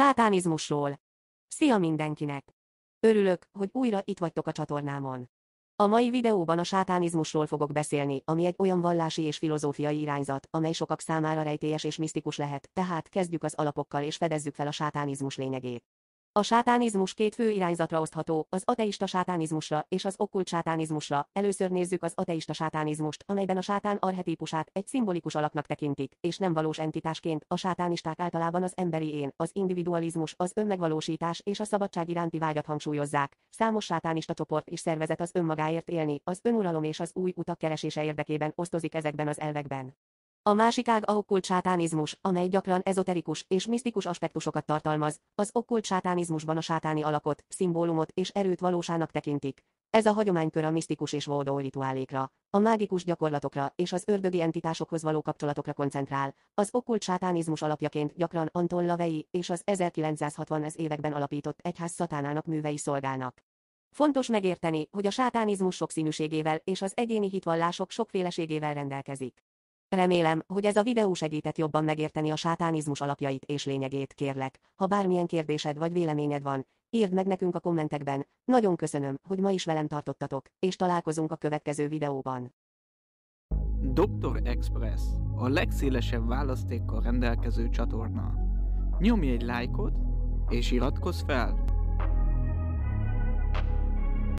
Sátánizmusról. Szia mindenkinek! Örülök, hogy újra itt vagytok a csatornámon. A mai videóban a sátánizmusról fogok beszélni, ami egy olyan vallási és filozófiai irányzat, amely sokak számára rejtélyes és misztikus lehet, tehát kezdjük az alapokkal és fedezzük fel a sátánizmus lényegét. A sátánizmus két fő irányzatra osztható, az ateista sátánizmusra és az okkult sátánizmusra. Először nézzük az ateista sátánizmust, amelyben a sátán arhetípusát egy szimbolikus alaknak tekintik, és nem valós entitásként. A sátánisták általában az emberi én, az individualizmus, az önmegvalósítás és a szabadság iránti vágyat hangsúlyozzák. Számos sátánista csoport és szervezet az önmagáért élni, az önuralom és az új utak keresése érdekében osztozik ezekben az elvekben. A másik ág a okkult sátánizmus, amely gyakran ezoterikus és misztikus aspektusokat tartalmaz, az okkult sátánizmusban a sátáni alakot, szimbólumot és erőt valósának tekintik. Ez a hagyománykör a misztikus és vódó rituálékra, a mágikus gyakorlatokra és az ördögi entitásokhoz való kapcsolatokra koncentrál. Az okkult sátánizmus alapjaként gyakran Anton Lavei és az 1960-es években alapított egyház szatánának művei szolgálnak. Fontos megérteni, hogy a sátánizmus sokszínűségével és az egyéni hitvallások sokféleségével rendelkezik. Remélem, hogy ez a videó segített jobban megérteni a sátánizmus alapjait és lényegét, kérlek. Ha bármilyen kérdésed vagy véleményed van, írd meg nekünk a kommentekben. Nagyon köszönöm, hogy ma is velem tartottatok, és találkozunk a következő videóban. Dr. Express, a legszélesebb választékkal rendelkező csatorna. Nyomj egy lájkot, és iratkozz fel!